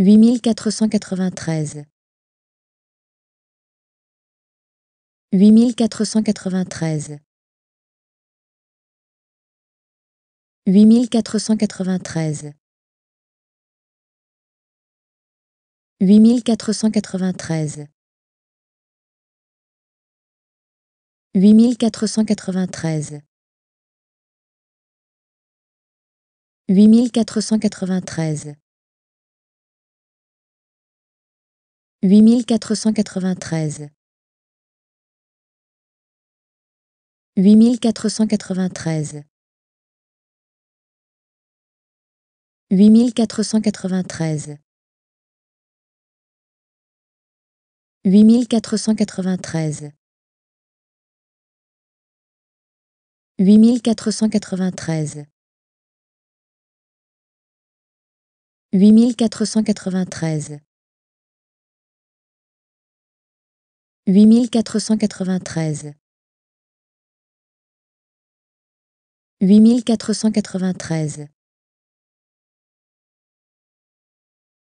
8493 8493 8493 8493 8493 8493 8493 8493 8493 8493 8493 8493 huit mille quatre cent quatre-vingt-treize huit mille quatre cent quatre-vingt-treize